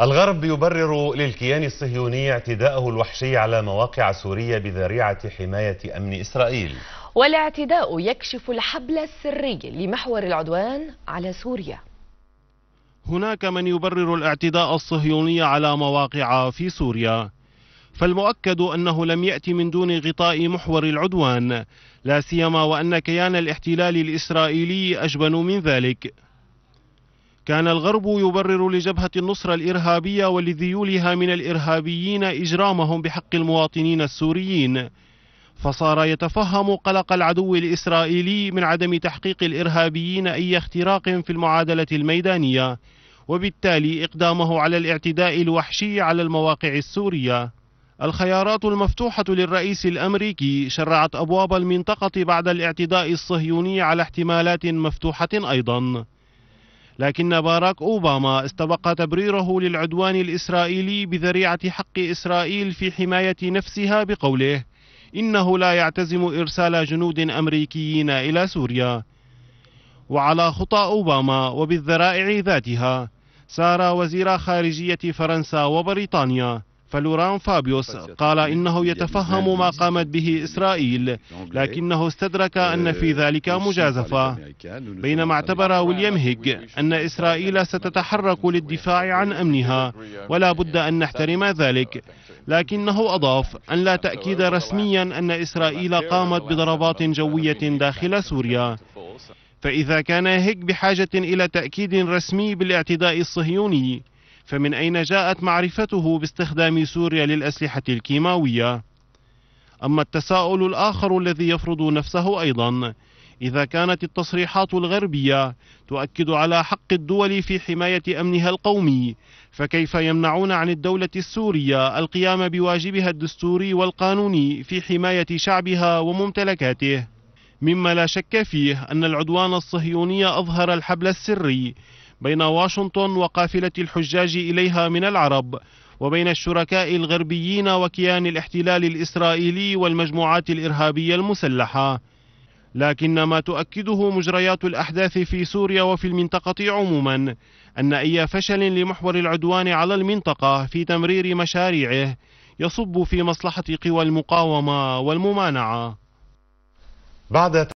الغرب يبرر للكيان الصهيوني اعتداءه الوحشي على مواقع سوريا بذريعة حماية أمن إسرائيل والاعتداء يكشف الحبل السري لمحور العدوان على سوريا هناك من يبرر الاعتداء الصهيوني على مواقع في سوريا فالمؤكد أنه لم يأتي من دون غطاء محور العدوان لا سيما وأن كيان الاحتلال الإسرائيلي أجبن من ذلك كان الغرب يبرر لجبهة النصرة الإرهابية ولذيولها من الإرهابيين إجرامهم بحق المواطنين السوريين فصار يتفهم قلق العدو الإسرائيلي من عدم تحقيق الإرهابيين أي اختراق في المعادلة الميدانية وبالتالي إقدامه على الاعتداء الوحشي على المواقع السورية الخيارات المفتوحة للرئيس الأمريكي شرعت أبواب المنطقة بعد الاعتداء الصهيوني على احتمالات مفتوحة أيضاً لكن باراك أوباما استبق تبريره للعدوان الإسرائيلي بذريعة حق إسرائيل في حماية نفسها بقوله إنه لا يعتزم إرسال جنود أمريكيين إلى سوريا وعلى خطى أوباما وبالذرائع ذاتها سار وزير خارجية فرنسا وبريطانيا فلوران فابيوس قال إنه يتفهم ما قامت به إسرائيل لكنه استدرك أن في ذلك مجازفة بينما اعتبر ويليام هيج أن إسرائيل ستتحرك للدفاع عن أمنها ولا بد أن نحترم ذلك لكنه أضاف أن لا تأكيد رسميا أن إسرائيل قامت بضربات جوية داخل سوريا فإذا كان هيج بحاجة إلى تأكيد رسمي بالاعتداء الصهيوني فمن أين جاءت معرفته باستخدام سوريا للأسلحة الكيماوية أما التساؤل الآخر الذي يفرض نفسه أيضا إذا كانت التصريحات الغربية تؤكد على حق الدول في حماية أمنها القومي فكيف يمنعون عن الدولة السورية القيام بواجبها الدستوري والقانوني في حماية شعبها وممتلكاته مما لا شك فيه أن العدوان الصهيوني أظهر الحبل السري بين واشنطن وقافلة الحجاج إليها من العرب وبين الشركاء الغربيين وكيان الاحتلال الإسرائيلي والمجموعات الإرهابية المسلحة لكن ما تؤكده مجريات الأحداث في سوريا وفي المنطقة عموما أن أي فشل لمحور العدوان على المنطقة في تمرير مشاريعه يصب في مصلحة قوى المقاومة والممانعة بعد